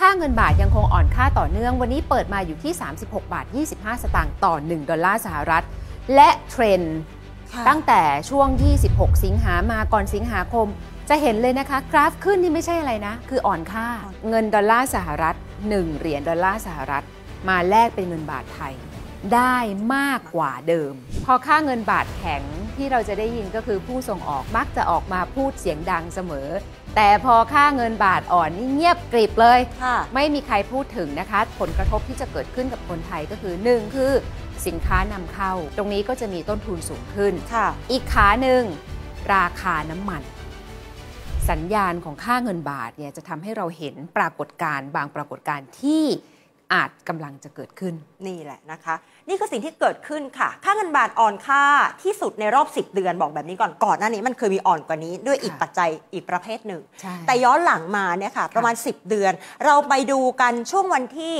ค่าเงินบาทยังคงอ่อนค่าต่อเนื่องวันนี้เปิดมาอยู่ที่ 36 บาท 25 สตางค์ต่อ 1 ดอลลาร์สหรัฐ และเทรนตั้งแต่ช่วง 26 สิงหามาก่อนสิงหาคมจะเห็นเลยนะคะ กราฟขึ้นนี่ไม่ใช่อะไรนะ คืออ่อนค่า เงินดอลลาร์สหรัฐ 1 เหรียญดอลลาร์สหรัฐ มาแลกเป็นเงินบาทไทย ได้มากกว่าเดิม พอค่าเงินบาทแข็งที่เราจะได้ยินก็คือผู้ส่งออกมักจะออกมาพูดเสียงดังเสมอแต่พอค่าเงินบาทอ่อนนี่เงียบกริบเลย ไม่มีใครพูดถึงนะคะ ผลกระทบที่จะเกิดขึ้นกับคนไทยก็คือ1คือสินค้านำเข้า ตรงนี้ก็จะมีต้นทุนสูงขึ้น อีกขาหนึ่งราคาน้ำมัน สัญญาณของค่าเงินบาทเนี่ยจะทำให้เราเห็นปรากฏการณ์บางปรากฏการณ์ที่อาจกำลังจะเกิดขึ้น นี่แหละนะคะนี่คือสิ่งที่เกิดขึ้นค่ะ ค่าเงินบาทอ่อนค่าที่สุดในรอบ 10 เดือนบอกแบบนี้ก่อน ก่อนหน้านี้มันเคยมีอ่อนกว่านี้ด้วยอีกปัจจัยอีกประเภทหนึ่ง แต่ย้อนหลังมาเนี่ยค่ะประมาณ 10 เดือน เราไปดูกันช่วงวันที่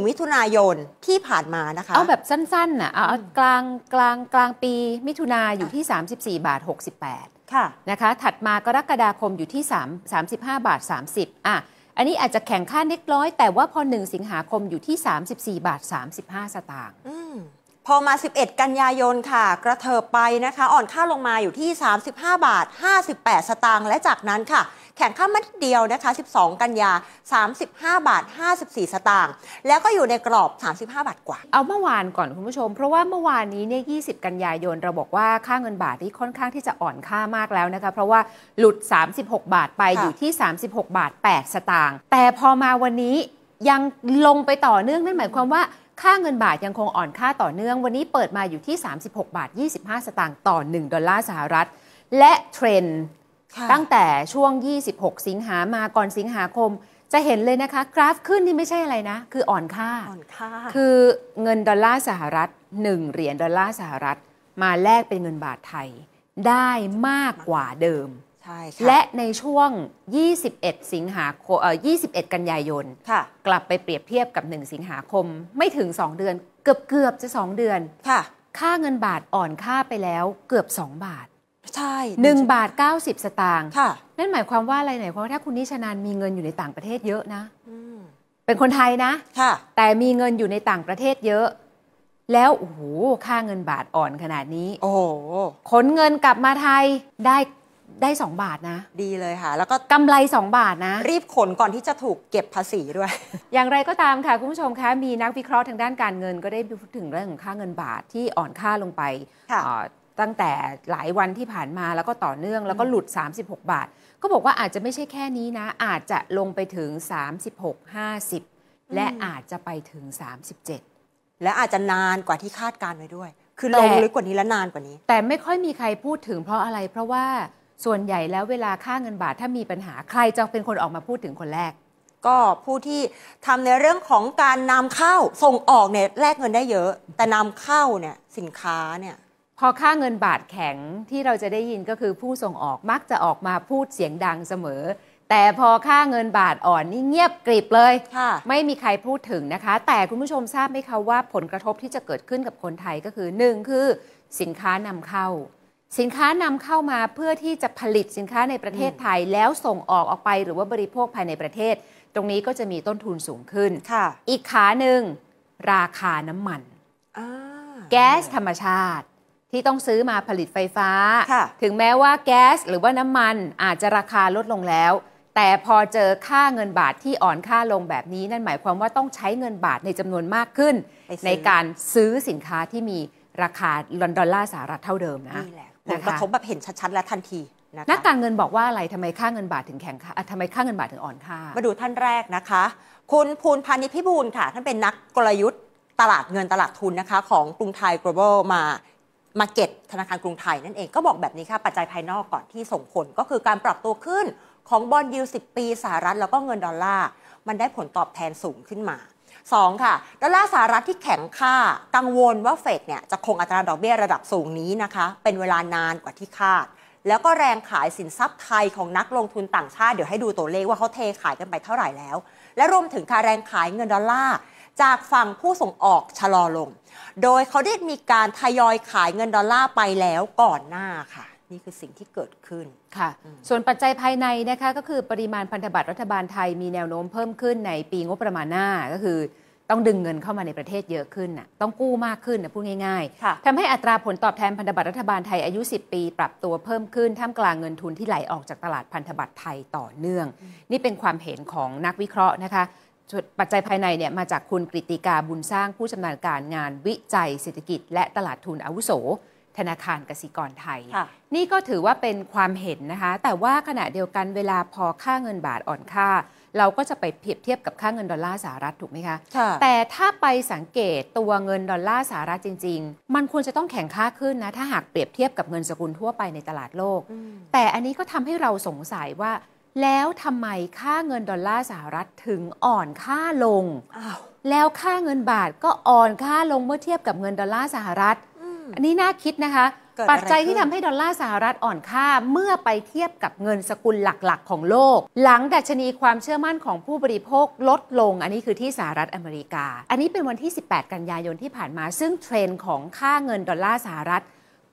1 มิถุนายนที่ผ่านมานะคะ เอาแบบสั้นๆน่ะเอากลางกลางกลางปีมิถุนาอยู่ที่ 34 บาท 68 ค่ะ นะคะ ถัดมากรกฎาคมอยู่ที่3 35บาท30อ่ะอันนี้อาจจะแข่งค่าเล็กน้อยแต่ว่าพอ 1 สิงหาคมอยู่ที่ 34 บาท 35 สตางค์พอมา 11 กันยายนค่ะ กระเถิบไปนะคะอ่อนค่าลงมาอยู่ที่ 35 บาท 58 สตางค์และจากนั้นค่ะ แข่งข้ามาทีเดียวนะคะ 12 กันยา 35 บาท 54 สตางค์แล้วก็อยู่ในกรอบ 35 บาทกว่า เอาเมื่อวานก่อนคุณผู้ชม เพราะว่าเมื่อวานนี้เนี่ย20 กันยายนเราบอกว่าค่าเงินบาทที่ค่อนข้างที่จะอ่อนค่ามากแล้วนะคะเพราะว่าหลุด 36 บาทไปอยู่ที่ 36 บาท 8 สตางค์แต่พอมาวันนี้ยังลงไปต่อเนื่องนั่นหมายความว่าค่าเงินบาทยังคงอ่อนค่าต่อเนื่อง วันนี้เปิดมาอยู่ที่ 36 บาท 25 สตางค์ต่อ 1 ดอลลาร์สหรัฐ และเทรนตั้งแต่ช่วง 26 สิงหามาก่อนสิงหาคมจะเห็นเลยนะคะ กราฟขึ้นนี่ไม่ใช่อะไรนะ คืออ่อนค่าอ่อนค่า คือเงินดอลลาร์สหรัฐ1เหรียญดอลลาร์สหรัฐ มาแลกเป็นเงินบาทไทยได้มากกว่าเดิมและในช่วง 21 สิงหาคม่เอ21 กันยายนกลับไปเปรียบเทียบกับ 1 สิงหาคมไม่ถึง 2 เดือน เกือบเกือบจะ 2 เดือนค่ะ ค่าเงินบาทอ่อนค่าไปแล้วเกือบ 2 บาทใช่ 1 บาท 90 สตางค์ค่ะนั่นหมายความว่าอะไรไหนเพราะถ้าคุณนิชานานมีเงินอยู่ในต่างประเทศเยอะนะเป็นคนไทยนะค่ะ แต่มีเงินอยู่ในต่างประเทศเยอะ แล้วโอ้โหค่าเงินบาทอ่อนขนาดนี้ โอ้ขนเงินกลับมาไทยได้ได้ 2 บาทนะ ดีเลยค่ะ แล้วก็กำไร 2 บาทนะ รีบขนก่อนที่จะถูกเก็บภาษีด้วย อย่างไรก็ตามค่ะคุณผู้ชมคะมีนักวิเคราะห์ทางด้านการเงินก็ได้พูดถึงเรื่องของค่าเงินบาทที่อ่อนค่าลงไปตั้งแต่หลายวันที่ผ่านมาแล้วก็ต่อเนื่องแล้วก็หลุด 36 บาท ก็บอกว่าอาจจะไม่ใช่แค่นี้นะ อาจจะลงไปถึง36 50และอาจจะไปถึง 37 และอาจจะนานกว่าที่คาดการไว้ด้วย คือลงลึกกว่านี้และนานกว่านี้ แต่ไม่ค่อยมีใครพูดถึงเพราะอะไร เพราะว่าส่วนใหญ่แล้วเวลาค่าเงินบาทถ้ามีปัญหาใครจะเป็นคนออกมาพูดถึงคนแรก ก็ผู้ที่ทำในเรื่องของการนำเข้า ส่งออกเนี่ยแลกเงินได้เยอะ แต่นำเข้าเนี่ย สินค้าเนี่ย พอค่าเงินบาทแข็งที่เราจะได้ยินก็คือผู้ส่งออกมักจะออกมาพูดเสียงดังเสมอ แต่พอค่าเงินบาทอ่อนนี่เงียบกริบเลยไม่มีใครพูดถึงนะคะ แต่คุณผู้ชมทราบไหมคะว่า ผลกระทบที่จะเกิดขึ้นกับคนไทยก็คือหนึ่งคือสินค้านำเข้าสินค้านำเข้ามาเพื่อที่จะผลิตสินค้าในประเทศไทยแล้วส่งออกออกไปหรือว่าบริโภคภายในประเทศ ตรงนี้ก็จะมีต้นทุนสูงขึ้นอีกขาหนึ่ง ราคาน้ำมัน แก๊สธรรมชาติที่ต้องซื้อมาผลิตไฟฟ้า ถึงแม้ว่าแก๊สหรือว่าน้ำมันอาจจะราคาลดลงแล้ว แต่พอเจอค่าเงินบาทที่อ่อนค่าลงแบบนี้ นั่นหมายความว่าต้องใช้เงินบาทในจำนวนมากขึ้น ในการซื้อสินค้าที่มีราคาดอลลาร์สหรัฐเท่าเดิมนะนี่แหละกระทบแบบเห็นชัดๆและทันทีนะคะนักการเงินบอกว่าอะไรทำไมค่าเงินบาทถึงแข็งค่าทำไมค่าเงินบาทถึงอ่อนค่า มาดูท่านแรกนะคะ คุณภูนพานิพิบูลค่ะ ท่านเป็นนักกลยุทธ์ตลาดเงินตลาดทุนนะคะ ของกรุงไทย global มามาเก็ตธนาคารกรุงไทย นั่นเองก็บอกแบบนี้ค่ะ ปัจจัยภายนอกก่อนที่ส่งผลก็คือการปรับตัวขึ้นของบอลยูสิบปีสหรัฐ แล้วก็เงินดอลลาร์ มันได้ผลตอบแทนสูงขึ้นมา2ค่ะดอลลาร์สหรัฐที่แข็งค่ากังวลว่าเฟดเนี่ย จะคงอัตราดอกเบี้ยระดับสูงนี้นะคะ เป็นเวลานานกว่าที่คาด แล้วก็แรงขายสินทรัพย์ไทยของนักลงทุนต่างชาติ เดี๋ยวให้ดูตัวเลขว่าเขาเทขายกันไปเท่าไหร่แล้ว และรวมถึงกาาแรงขายเงินดอลลาร์จากฝั่งผู้ส่งออกชะลอลง โดยเขาได้มีการทยอยขายเงินดอลลาร์ไปแล้วก่อนหน้าค่ะนี่คือสิ่งที่เกิดขึ้นค่ะส่วนปัจจัยภายในนะคะก็คือ ปริมาณพันธบัตรรัฐบาลไทยมีแนวโน้มเพิ่มขึ้นในปีงบประมาณหน้าก็คือต้องดึงเงินเข้ามาในประเทศเยอะขึ้นน่ะต้องกู้มากขึ้นนะพูดง่ายๆ ทำให้อัตราผลตอบแทนพันธบัตรรัฐบาลไทยอายุ 10 ปีปรับตัวเพิ่มขึ้นท่ามกลางเงินทุนที่ไหลออกจากตลาดพันธบัตรไทยต่อเนื่องนี่เป็นความเห็นของนักวิเคราะห์นะคะปัจจัยภายในเนี่ยมาจากคุณกริติกาบุญสร้างผู้ชำนาญการงานวิจัยเศรษฐกิจ และตลาดทุนอาวุโสธนาคารกสิกรไทย นี่ก็ถือว่าเป็นความเห็นนะคะ แต่ว่าขณะเดียวกันเวลาพอค่าเงินบาทอ่อนค่า เราก็จะไปเปรียบเทียบกับค่าเงินดอลลาร์สหรัฐถูกไหมคะ แต่ถ้าไปสังเกตตัวเงินดอลลาร์สหรัฐจริง ๆ มันควรจะต้องแข่งค่าขึ้นนะ ถ้าหากเปรียบเทียบกับเงินสกุลทั่วไปในตลาดโลก แต่อันนี้ก็ทำให้เราสงสัยว่า แล้วทำไมค่าเงินดอลลาร์สหรัฐถึงอ่อนค่าลง แล้วค่าเงินบาทก็อ่อนค่าลงเมื่อเทียบกับเงินดอลลาร์สหรัฐอันนี้น่าคิดนะคะ ปัจจัยที่ทำให้ดอลลาร์สหรัฐอ่อนค่าเมื่อไปเทียบกับเงินสกุลหลักๆ ของโลก หลังดัชนีความเชื่อมั่นของผู้บริโภคลดลงอันนี้คือที่สหรัฐอเมริกา อันนี้เป็นวันที่ 18 กันยายนที่ผ่านมา ซึ่งเทรนด์ของค่าเงินดอลลาร์สหรัฐ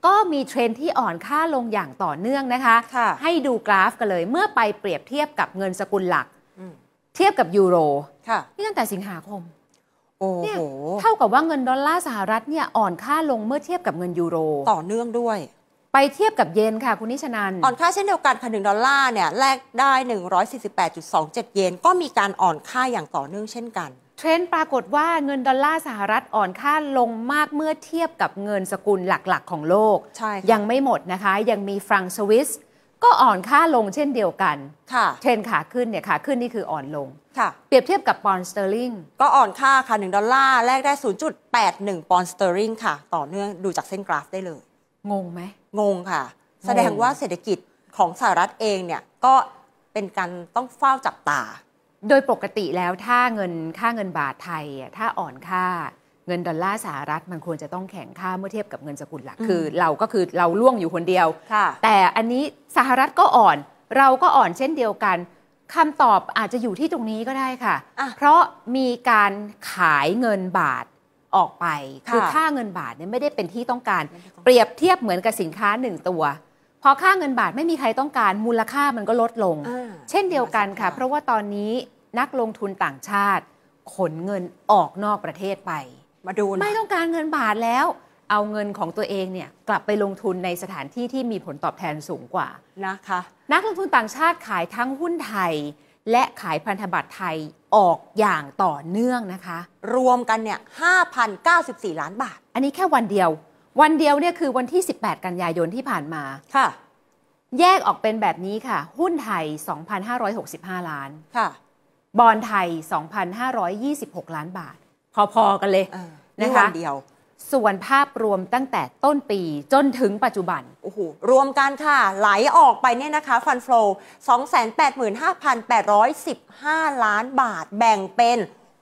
ก็มีเทรนที่อ่อนค่าลงอย่างต่อเนื่องนะคะคะ ให้ดูกราฟกันเลยเมื่อไปเปรียบเทียบกับเงินสกุลหลักเทียบกับยูโรที่ตั้งแต่สิงหาคมเนี่ยเท่ากับว่าเงินดอลลาร์สหรัฐเนี่ยอ่อนค่าลงเมื่อเทียบกับเงินยูโรต่อเนื่องด้วย ไปเทียบกับเยนค่ะ คุณนิชนันอ่อนค่าเช่นเดียวกันค่ะหนึ่งดอลลาร์เนี่ยแลกได้หนึ่่งร้อยสสีิบแปดจุดสองเจ็ดเยนก็มีการอ่อนค่าอย่างต่อเนื่องเช่นกันเทรนด์ปรากฏว่า เงินดอลลาร์สหรัฐอ่อนค่าลงมากเมื่อเทียบกับเงินสกุลหลักๆ ของโลกใช่ยังไม่หมดนะคะยังมีฟรังสวิสก็อ่อนค่าลงเช่นเดียวกัน ค่ะเทรนขาขึ้นเนี่ยขาขึ้นนี่คืออ่อนลง ค่ะ เปรียบเทียบกับปอนด์สเตอร์ลิง ก็อ่อนค่าค่ะ1ดอลลาร์แลกได้0.81ปอนด์สเตอร์ลิงค่ะ ต่อเนื่องดูจากเส้นกราฟได้เลย งงไหม งงค่ะ แสดงว่าเศรษฐกิจของสหรัฐเองเนี่ยก็เป็นการต้องเฝ้าจับตา โดยปกติแล้วถ้าเงินค่าเงินบาทไทย ถ้าอ่อนค่าเงินดอลลาร์สหรัฐมันควรจะต้องแข็งค่าเมื่อเทียบกับเงินสกุลหลักคือเราก็คือเราล่วงอยู่คนเดียวแต่อันนี้สหรัฐก็อ่อนเราก็อ่อนเช่นเดียวกันคำตอบอาจจะอยู่ที่ตรงนี้ก็ได้ค่ะะเพราะมีการขายเงินบาทออกไปคือค่าเงินบาทเนี่ยไม่ได้เป็นที่ต้องการ เปรียบเทียบเหมือนกับสินค้าหนึ่งตัวพอค่าเงินบาทไม่มีใครต้องการมูลค่ามันก็ลดลง เช่นเดียวกันค่ะ เพราะว่าตอนนี้นักลงทุนต่างชาติขนเงินออกนอกประเทศไปมาดูไม่ต้องการเงินบาทแล้วเอาเงินของตัวเองเนี่ย กลับไปลงทุนในสถานที่ที่มีผลตอบแทนสูงกว่านะคะ นักลงทุนต่างชาติขายทั้งหุ้นไทย และขายพันธบัตรไทยออกอย่างต่อเนื่องนะคะ รวมกันเนี่ย5,094 ล้านบาท อันนี้แค่วันเดียว วันเดียวเนี่ยคือวันที่ 18 กันยายนที่ผ่านมาค่ะแยกออกเป็นแบบนี้ค่ะ หุ้นไทย 2,565 ล้านค่ะ บอลไทย 2,526 ล้านบาทพอๆกันเลยนะคะ เดียว ส่วนภาพรวมตั้งแต่ต้นปี จนถึงปัจจุบันโอ้โหรวมกันค่ะ ไหลออกไปเนี่ยนะคะฟันฟลู285,815 ล้านบาท แบ่งเป็น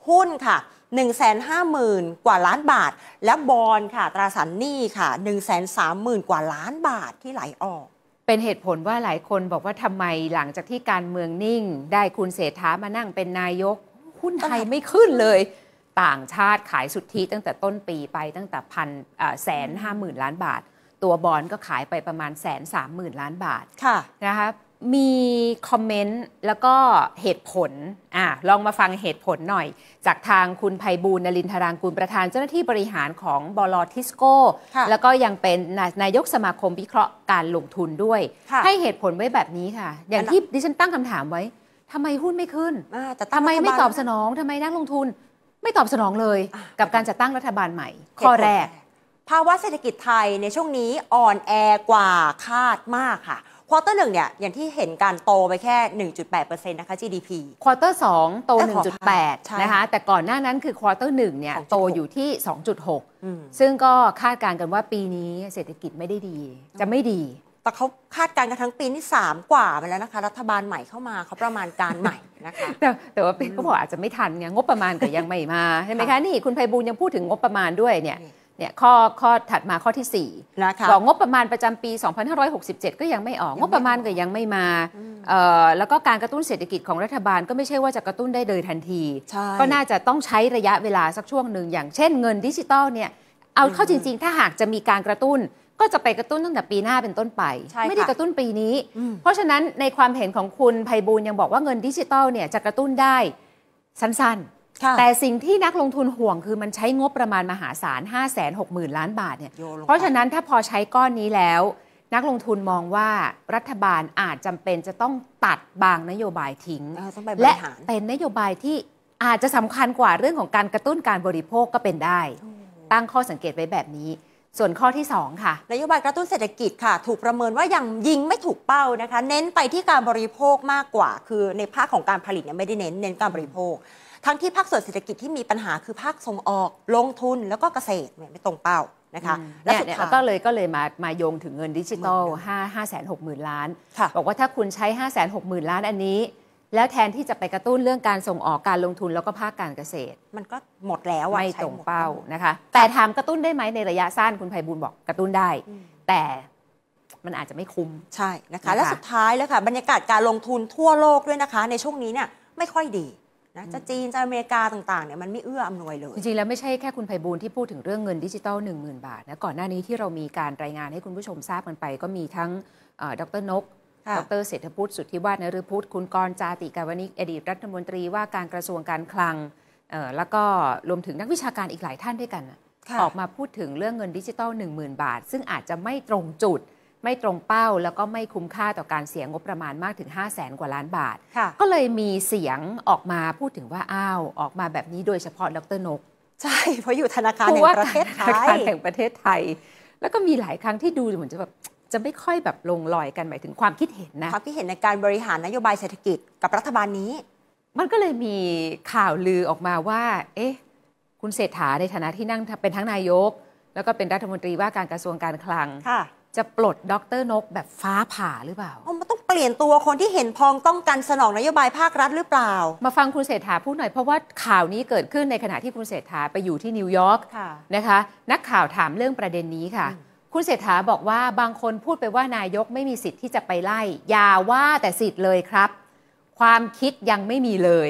หุ้นค่ะ 150,000 กว่าล้านบาท และบอลค่ะ ตราสารหนี้ค่ะ 130,000 กว่าล้านบาทที่ไหลออก เป็นเหตุผลว่าหลายคนบอกว่าทำไมหลังจากที่การเมืองนิ่ง ได้คุณเศรษฐามานั่งเป็นนายก หุ้นไทยไม่ขึ้นเลยต่างชาติขายสุทธิตั้งแต่ต้นปีไปตั้งแต่พันแสนห้าหมื่นล้านบาท ตัวบอลก็ขายไปประมาณแสนสามหมื่นล้านบาท ค่ะนะคะมีคอมเมนต์ แล้วก็เหตุผลอ่ะลองมาฟังเหตุผลหน่อย จากทางคุณภัยบูลนลินทรางกูลประธานเจ้าหน้าที่บริหารของบอลทิสโก้ แล้วก็ยังเป็นนายกสมาคมวิเคราะห์การลงทุนด้วยให้เหตุผลไว้แบบนี้ค่ะ อย่างที่ดิฉันตั้งคำถามไว้ทำไมหุ้นไม่ขึ้นทำไมไม่ตอบสนองทำไมนักลงทุนไม่ตอบสนองเลยกับการจัดตั้งรัฐบาลใหม่ ข้อแรก ภาวะเศรษฐกิจไทยในช่วงนี้อ่อนแอกว่าคาดมากค่ะควอเตอร์หนึ่งเนี่ยอย่างที่เห็นการโตไปแค่ 1.8%นะคะ GDP ควอเตอร์สองโต 1.8 นะคะ แต่ก่อนหน้านั้นคือควอเตอร์หนึ่งเนี่ยโตอยู่ที่ 2.6 ซึ่งก็คาดการณ์กันว่าปีนี้เศรษฐกิจไม่ได้ดี จะไม่ดีแต่เขาคาดการณ์กันทั้งปีนี่ 3 กว่าไปแล้วนะคะรัฐบาลใหม่เข้ามาเขาประมาณการใหม่นะคะแต่แต่ว่าเขาบอกอาจจะไม่ทันเนี่ยงบประมาณก็ยังไม่มาใช่ไหมคะนี่คุณไพบูลยังพูดถึงงบประมาณด้วยเนี่ยเนี่ยข้อข้อถัดมาข้อที่4นะคะบอกงบประมาณประจำปี2567ก็ยังไม่ออกงบประมาณก็ยังไม่มาเอ่อแล้วก็การกระตุ้นเศรษฐกิจของรัฐบาลก็ไม่ใช่ว่าจะกระตุ้นได้เลยทันที ก็น่าจะต้องใช้ระยะเวลาสักช่วงหนึ่งอย่างเช่นเงินดิจิตอลเนี่ยเอาเข้าจริง ๆ ถ้าหากจะมีการกระตุ้นก็จะไปกระตุ้นตั้งแต่ปีหน้าเป็นต้นไป ไม่ได้กระตุ้นปีนี้ เพราะฉะนั้นในความเห็นของคุณภัยบูลยังบอกว่าเงินดิจิตอลเนี่ยจะกระตุ้นได้สั้นๆแต่สิ่งที่นักลงทุนห่วงคือมันใช้งบประมาณมหาศาล5 6 0 0 0 0 ล้านบาทเนี่ยเพราะฉะนั้นถ้าพอใช้ก้อนนี้แล้ว นักลงทุนมองว่ารัฐบาลอาจจำเป็นจะต้องตัดบางนโยบายทิ้งและเป็นนโยบายที่อาจจะสำคัญกว่าเรื่องของการกระตุ้นการบริโภคก็เป็นได้ ตั้งข้อสังเกตไว้แบบนี้ส่วนข้อที่ 2 ค่ะนโยบายกระตุ้นเศรษฐกิจค่ะ ถูกประเมินว่า ยังยิงไม่ถูกเป้านะคะ เน้นไปที่การบริโภคมากกว่า คือในภาคของการผลิตเนี่ยไม่ได้เน้น เน้นการบริโภค ทั้งที่ภาคส่วนเศรษฐกิจที่มีปัญหาคือภาคส่งออก ลงทุนแล้วก็เกษตรไม่ตรงเป้านะคะและ้วดท้ายก็เลยก็เลยมามาโยงถึงเงินดิจิตอล5 5 6 0 0 0 0ล้าน บอกว่าถ้าคุณใช้ 5 6 0 0 0 0ล้านอันนี้แล้วแทนที่จะไปกระตุ้นเรื่องการส่งออกการลงทุนแล้วก็ภาคการเกษตร มันก็หมดแล้วไม่ตรงเป้านะคะแต่ถามกระตุ้นได้ไหมในระยะสั้นคุณภัยบูลบอกกระตุ้นได้ แต่มันอาจจะไม่คุ้มใช่นะคะและสุดท้ายแล้วค่ะบรรยากาศการลงทุนทั่วโลกด้วยนะคะ ในช่วงนี้เนี่ยไม่ค่อยดีนะจะจีนจะอเมริกาต่างๆเนี่ยมันไม่เอื้ออำนวยเลยจริงๆแล้วไม่ใช่แค่คุณไพบูลที่พูดถึงเรื่องเงินดิจิตอล1 0,000 บาทนะก่อนหน้านี้ที่เรามีการรายงานให้คุณผู้ชมทราบกันไป ก็มีทั้งดรนกดรเศรษฐพุทธสุทธิวาฒนฤพุทธคุณกรจาติกาวนิกอดีตรัฐมนตรีว่าการกระทรวงการคลังแล้วก็รวมถึงนักวิชาการอีกหลายท่านด้วยกัน ออกมาพูดถึงเรื่องเงินดิจิตอล10,000 บาท ซึ่งอาจจะไม่ตรงจุดไม่ตรงเป้า แล้วก็ไม่คุ้มค่าต่อการเสียงบประมาณมากถึง5 0 0แสนกว่าล้านบาทก็เลยมีเสียงออกมาพูดถึงว่าอ้าวออกมาแบบนี้โดยเฉพาะดรนก ใช่เพราะอยู่ธนาคารแห่งประเทศไทยธนาคารแห่งประเทศไทยแล้วก็มีหลายครั้งที่ดูเหมือนจะแบบจะไม่ค่อยแบบลงรอยกันหมายถึงความคิดเห็นนะความคิดเห็นในการบริหารนโยบายเศรษฐกิจกับรัฐบาลนี้ มันก็เลยมีข่าวลือออกมาว่า เอ๊ะ คุณเศรษฐาในฐานะที่นั่งเป็นทั้งนายก แล้วก็เป็นรัฐมนตรีว่าการกระทรวงการคลังจะปลดดรนกแบบฟ้าผ่าหรือเปล่า มันต้องเปลี่ยนตัวคนที่เห็นพ้องต้องกันสนองนโยบายภาครัฐหรือเปล่า มาฟังคุณเศรษฐาพูดหน่อย เพราะว่าข่าวนี้เกิดขึ้นในขณะที่คุณเศรษฐาไปอยู่ที่นิวยอร์กนะคะ นักข่าวถามเรื่องประเด็นนี้ค่ะคุณเศรษฐาบอกว่าบางคนพูดไปว่านายก ไม่มีสิทธิ์ที่จะไปไล่อย่าว่าแต่สิทธิ์เลยครับ ความคิดยังไม่มีเลย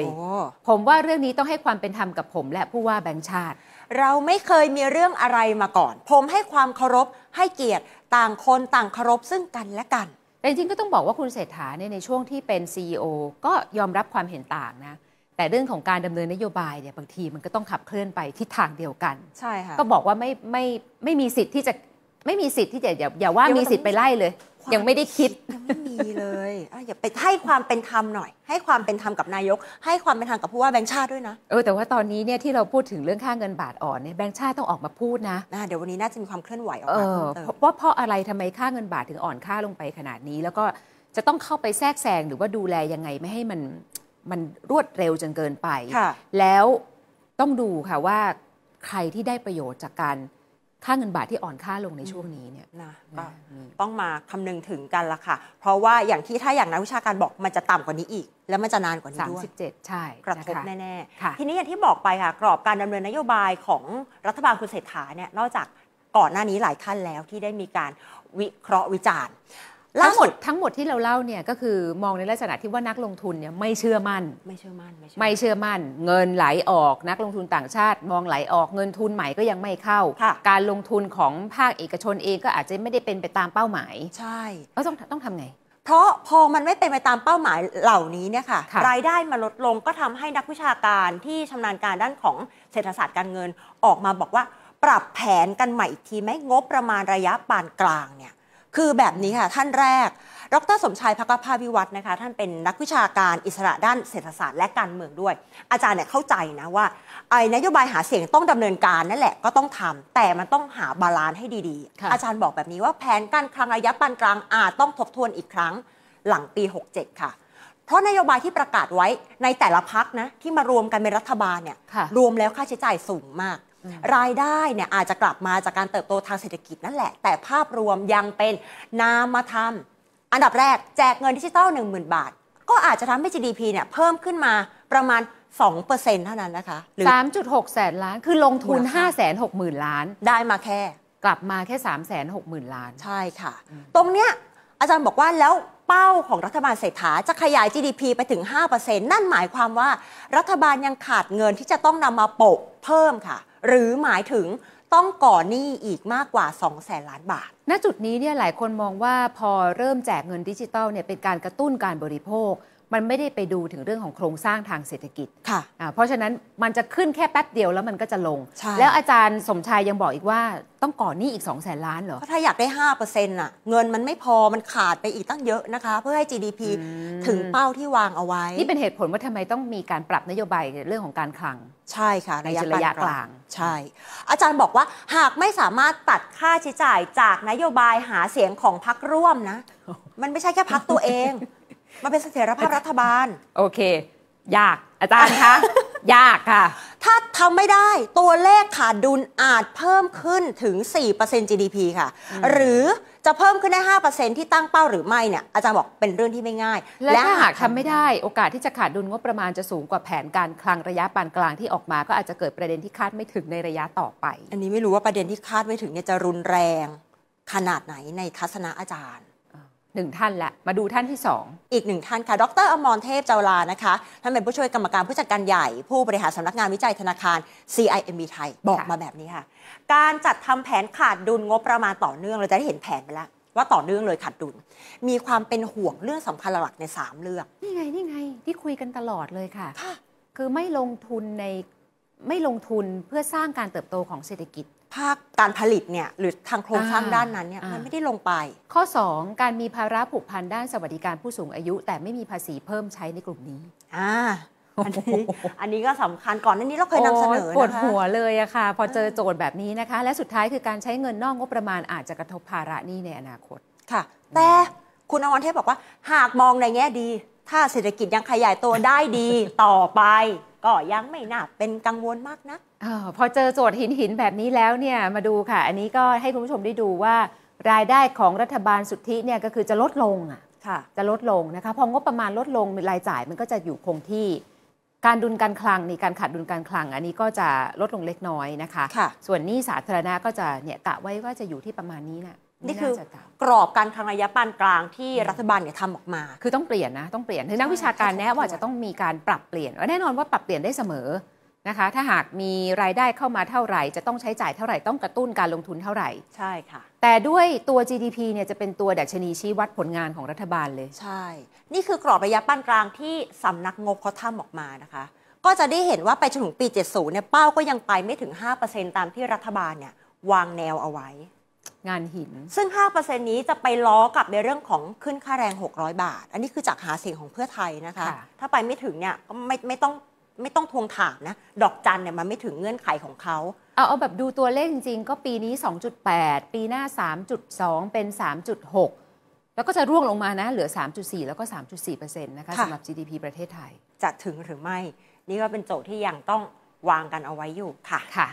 ผมว่าเรื่องนี้ต้องให้ความเป็นธรรมกับผม และผู้ว่าแบงค์ชาติ เราไม่เคยมีเรื่องอะไรมาก่อน ผมให้ความเคารพให้เกียรติต่างคนต่างเคารพซึ่งกันและกันแต่จริงก็ต้องบอกว่าคุณเศรษฐาเนี่ยในช่วงที่เป็น CEO ก็ยอมรับความเห็นต่างนะ แต่เรื่องของการดำเนินนโยบายเนี่ยบางทีมันก็ต้องขับเคลื่อนไปทิศทางเดียวกัน ใช่ค่ะก็บอกว่าไม่ไม่ไม่มีสิทธิ์ที่จะไม่มีสิทธิ์ที่จะอย่าอย่าว่ามีสิทธิ์ไปไล่เลย ยังไม่ได้คิดยังไม่มีเลยอย่าไปให้ความเป็นธรรมหน่อย ให้ความเป็นธรรมกับนายก ให้ความเป็นธรรมกับผู้ว่าแบงค์ชาติด้วยนะ เออแต่ว่าตอนนี้เนี่ยที่เราพูดถึงเรื่องค่าเงินบาทอ่อนเนี่ยแบงค์ชาติต้องออกมาพูดนะเดี๋ยววันนี้น่าจะมีความเคลื่อนไหวออกมาเพว่าเพราะอะไรทำไมค่าเงินบาทถึงอ่อนค่าลงไปขนาดนี้ แล้วก็จะต้องเข้าไปแทรกแซงหรือว่าดูแลยังไงไม่ให้มันมันรวดเร็วจนเกินไปแล้วต้องดูค่ะว่าใครที่ได้ประโยชน์จากการค่าเงินบาทที่อ่อนค่าลงในช่วงนี้เนี่ยนะก็ต้องมาคำนึงถึงกันละค่ะ เพราะว่าอย่างที่ถ้าอย่างนักวิชาการบอกมันจะต่ำกว่านี้อีก แล้วมันจะนานกว่านี้ด้วย37ใช่กระทบแน่ๆทีนี้อย่างที่บอกไปค่ะกรอบการดำเนินนโยบายของรัฐบาลคุณเศรษฐาเนี่ยนอกจากก่อนหน้านี้หลายท่านแล้วที่ได้มีการวิเคราะห์วิจารณ์ล่าสุดทั้งหมดที่เราเล่าเนี่ยก็คือมองในลักษณะที่ว่านักลงทุนเนี่ยไม่เชื่อมั่นไม่เชื่อมั่นไม่เชื่อมั่น เงินไหลออกนักลงทุนต่างชาติมองไหลออกเงินทุนใหม่ก็ยังไม่เข้า การลงทุนของภาคเอกชนเองก็อาจจะไม่ได้เป็นไปตามเป้าหมาย ใช่แล้วต้องต้องทำไง เพราะพอมันไม่เป็นไปตามเป้าหมายเหล่านี้เนี่ยค่ะ รายได้มาลดลงก็ทำให้นักวิชาการที่ชำนาญการด้านของเศรษฐศาสตร์การเงินออกมาบอกว่าปรับแผนกันใหม่อีกทีไหมงบประมาณระยะปานกลางเนี่ยคือแบบนี้ค่ะ ท่านแรก ดรสมชายพักภาวิวัฒนะคะ ท่านเป็นนักวิชาการอิสระด้านเศรษฐศาสตร์ และการเมืองด้วย อาจารย์เนี่ยเข้าใจนะว่า ไอ้นโยบายหาเสียงต้องดำเนินการนั่นแหละก็ต้องทำ แต่มันต้องหาบาลานซ์ให้ดีๆ อาจารย์บอกแบบนี้ว่าแผนการคลังระยะปานกลางอาจต้องทบทวนอีกครั้งหลังปี 67 ค่ะเพราะนโยบายที่ประกาศไว้ในแต่ละพักนะที่มารวมกันเป็นรัฐบาลเนี่ยรวมแล้วค่าใช้จ่ายสูงมากรายได้เนี่ยอาจจะกลับมาจากการเติบโตทางเศรษฐกิจนั่นแหละ แต่ภาพรวมยังเป็นนามธรรม อันดับแรกแจกเงินดิจิตอล10,000 บาท ก็อาจจะทำให้ GDP เนี่ยเพิ่มขึ้นมาประมาณ 2%เท่านั้นนะคะ 3.6แสนล้านคือลงทุน 560,000 ล้าน ได้มาแค่กลับมาแค่ 360,000 ล้านใช่ค่ะ ตรงเนี้ยอาจารย์บอกว่าแล้วเป้าของรัฐบาลเศรษฐาจะขยาย GDP ไปถึง 5%นั่นหมายความว่า รัฐบาลยังขาดเงินที่จะต้องนำมาโปะเพิ่มค่ะหรือหมายถึงต้องก่อหนี้อีกมากกว่า 2 0 0แสนล้านบาท ณ จุดนี้เนี่ยหลายคนมองว่าพอเริ่มแจกเงินดิจิตอลเนี่ยเป็นการกระตุ้นการบริโภคมันไม่ได้ไปดูถึงเรื่องของโครงสร้างทางเศรษฐกิจค่ะะเพราะฉะนั้นมันจะขึ้นแค่แป๊บเดียวแล้วมันก็จะลง แล้วอาจารย์สมชายยังบอกอีกว่าต้องก่อนหนี้อีก2องแสนล้านเหรอถ้าอยากได้5%อน่ะ เงินมันไม่พอมันขาดไปอีกตั้งเยอะนะคะ เพื่อให้ GDP ถึงเป้าที่วางเอาไว้ นี่เป็นเหตุผลว่าทำไมต้องมีการปรับนโยบายเรื่องของการคลังใช่ค่ะในระยะกลางใช่ อาจารย์บอกว่าหากไม่สามารถตัดค่าใช้จ่ายจากนโยบายหาเสียงของพรรคร่วมนะ มันไม่ใช่แค่พรรคตัวเองมาเป็นเสถียรภาพรัฐบาล โอเค ยากอาจารย์คะยากค่ะ ถ้าทำไม่ได้ตัวเลข ขาดดุลอาจเพิ่มขึ้นถึง 4% GDP ค่ะ หรือจะเพิ่มขึ้นได้ 5%ที่ตั้งเป้าหรือไม่เนี่ยอาจารย์บอกเป็นเรื่องที่ไม่ง่าย และถ้าหากทำไม่ได้โอกาสที่จะขาดดุลงบประมาณจะสูงกว่าแผนการคลังระยะปานกลางที่ออกมา ก็อาจจะเกิดประเด็นที่คาดไม่ถึงในระยะต่อไป อันนี้ไม่รู้ว่าประเด็นที่คาดไม่ถึงเนี่ยจะรุนแรงขนาดไหนในทัศนะอาจารย์หนึ่งท่านละมาดูท่านที่ 2 อีกหนึ่งท่านค่ะดรอมรเทพเจ้าลานะคะท่านเป็นผู้ช่วยกรรมการผู้จัดการใหญ่ผู้บริหารสำนักงานวิจัยธนาคาร CIMB ไทย บอกมาแบบนี้ค่ะ การจัดทำแผนขาดดุลงบประมาณต่อเนื่องเราจะได้เห็นแผนไปแล้ว ว่าต่อเนื่องเลยขาดดุล มีความเป็นห่วงเรื่องสำคัญหลักใน 3 เรื่องนี่ไงนี่ไงที่คุยกันตลอดเลยค่ะ คือไม่ลงทุนในไม่ลงทุนเพื่อสร้างการเติบโตของเศรษฐกิจภาคการผลิตเนี่ยหรือทางโครงสร้างด้านนั้นเนี่ยมันไม่ได้ลงไป ข้อ 2 การมีภาระผูกพันด้านสวัสดิการผู้สูงอายุ แต่ไม่มีภาษีเพิ่มใช้ในกลุ่มนี้อ่าอันนี้อันนี้ก็สำคัญก่อนหนนี้เราเคยนำเสนอนะคะปวดหัวเลยอะค่ะ พอเจอโจทย์แบบนี้นะคะ และสุดท้ายคือการใช้เงินนอกงบประมาณอาจจะกระทบภาระนี้ในอนาคตค่ะ แต่คุณอัรเทพบอกว่า หากมองในแง่ดี ถ้าเศรษฐกิจยังขยายตัวได้ดีต่อไปก็ยังไม่น่าเป็นกังวลมากนักออพอเจอโจทย์หินหินแบบนี้แล้วเนี่ยมาดูค่ะ อันนี้ก็ให้คุณผู้ชมได้ดูว่า รายได้ของรัฐบาลสุทธิเนี่ยก็คือจะลดลงอ่ะจะลดลงนะคะพองบประมาณลดลงรายจ่ายมันก็จะอยู่คงที่ การดุลการคลังนี่การขาดดุลการคลัง อันนี้ก็จะลดลงเล็กน้อยนะคะคะส่วนนี้สาธารณะก็จะเนี่ยกะไว้ว่าจะอยู่ที่ประมาณนี้นะ่ะนี่คือกรอบการคลังระยะปานกลางที่รัฐบาลเนี่ยทำออกมา คือต้องเปลี่ยนนะต้องเปลี่ยนคือนักวิชาการแนะว่าจะต้องมีการปรับเปลี่ยนแน่นอนว่าปรับเปลี่ยนได้เสมอนะคะถ้าหากมีรายได้เข้ามาเท่าไหร่ จะต้องใช้จ่ายเท่าไหร่ ต้องกระตุ้นการลงทุนเท่าไหร่ ใช่ค่ะ แต่ด้วยตัว GDP เนี่ยจะเป็นตัวดัชนีชี้วัดผลงานของรัฐบาลเลย ใช่ นี่คือกรอบระยะปานกลางที่สำนักงบเขาทำออกมานะคะก็จะได้เห็นว่าไปจนถึงปี 70 เนี่ยเป้าก็ยังไปไม่ถึง 5%ตามที่รัฐบาลเนี่ยวางแนวเอาไว้งานหิน ซึ่ง 5%นี้จะไปล้อกับในเรื่องของขึ้นค่าแรง 600 บาท อันนี้คือจากหาเสียงของเพื่อไทยนะคะถ้าไปไม่ถึงเนี่ยก็ไม่ไม่ต้องไม่ต้องทวงถามนะ ดอกจันเนี่ยมันไม่ถึงเงื่อนไขของเขา เอาเอาแบบดูตัวเลขจริงๆ ก็ปีนี้ 2.8 ปีหน้า 3.2 เป็น 3.6 แล้วก็จะร่วงลงมานะ เหลือ 3.4 แล้วก็ 3.4%นะคะสำหรับ GDP ประเทศไทย จะถึงหรือไม่ นี่ก็เป็นโจทย์ที่ยังต้องวางกันเอาไว้อยู่ค่ะค่ะ